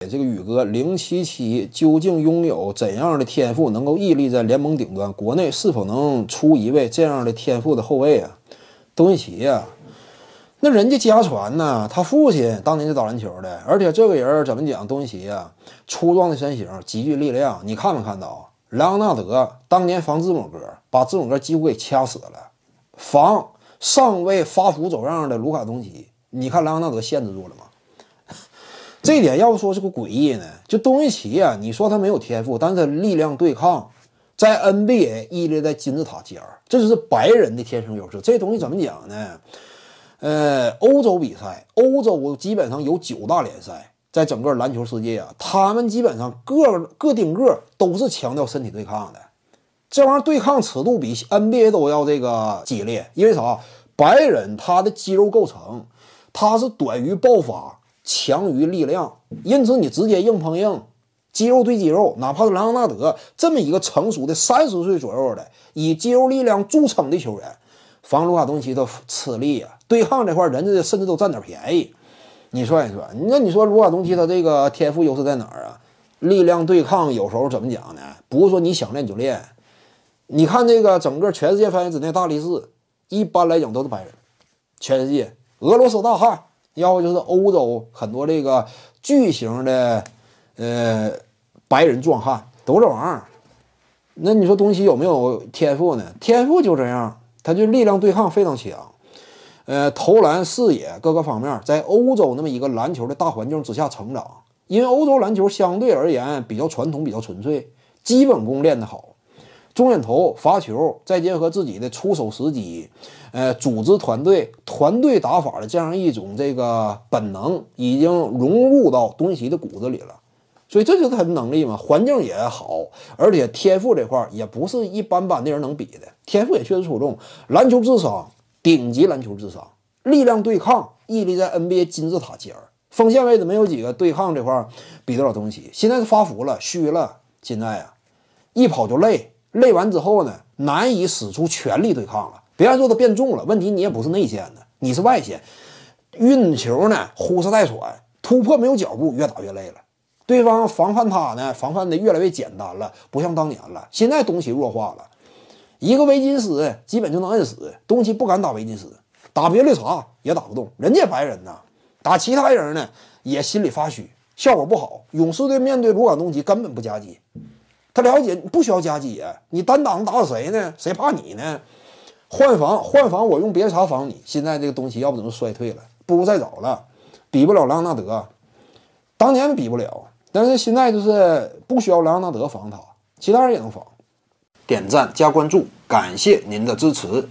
这个宇哥零七七究竟拥有怎样的天赋，能够屹立在联盟顶端？国内是否能出一位这样的天赋的后卫啊？东契奇呀，那人家家传呢，他父亲当年就打篮球的，而且这个人怎么讲？东契奇呀，粗壮的身形，极具力量，你看没看到？莱昂纳德当年防字母哥，把字母哥几乎给掐死了，防尚未发福走样的卢卡东奇，你看莱昂纳德限制住了吗？这点要说是个诡异呢，就东契奇啊，你说他没有天赋，但是他力量对抗在 NBA 屹立在金字塔尖儿，这就是白人的天生优势。这东西怎么讲呢？呃，欧洲比赛，欧洲基本上有九大联赛，在整个篮球世界啊，他们基本上个个顶个都是强调身体对抗的，这玩意儿对抗尺度比 NBA 都要这个激烈，因为啥？白人他的肌肉构成，他是短于爆发。强于力量，因此你直接硬碰硬，肌肉对肌肉，哪怕是莱昂纳德这么一个成熟的三十岁左右的以肌肉力量著称的球员，防卢卡东奇都吃力啊。对抗这块，人家甚至都占点便宜。你算一算，那你说卢卡东奇他这个天赋优势在哪儿啊？力量对抗有时候怎么讲呢？不是说你想练你就练。你看这个整个全世界范围之内，大力士一般来讲都是白人，全世界俄罗斯大汉。要不就是欧洲很多这个巨型的呃白人壮汉都这玩意儿，那你说东西有没有天赋呢？天赋就这样，他就力量对抗非常强，呃，投篮视野各个方面，在欧洲那么一个篮球的大环境之下成长，因为欧洲篮球相对而言比较传统、比较纯粹，基本功练得好。中远投、罚球，再结合自己的出手时机，呃，组织团队、团队打法的这样一种这个本能，已经融入到东契奇的骨子里了。所以这就是他的能力嘛。环境也好，而且天赋这块儿也不是一般般的人能比的。天赋也确实出众，篮球智商顶级，篮球智商，力量对抗屹立在 NBA 金字塔尖儿。锋线位置没有几个对抗这块比得了东契奇。现在是发福了，虚了。现在啊，一跑就累。累完之后呢，难以使出全力对抗了。别人说他变重了，问题你也不是内线的，你是外线，运球呢呼哧带喘，突破没有脚步，越打越累了。对方防范他呢，防范的越来越简单了，不像当年了。现在东契弱化了，一个维金斯基本就能摁死东契，不敢打维金斯，打别的啥也打不动。人家白人呢，打其他人呢也心里发虚，效果不好。勇士队面对卢卡东契根本不夹击。他了解，不需要加急。你单打打的谁呢？谁怕你呢？换防，换防，我用别的啥防你？现在这个东西要不怎么衰退了？不如再早了，比不了莱昂纳德，当年比不了，但是现在就是不需要莱昂纳德防他，其他人也能防。点赞加关注，感谢您的支持。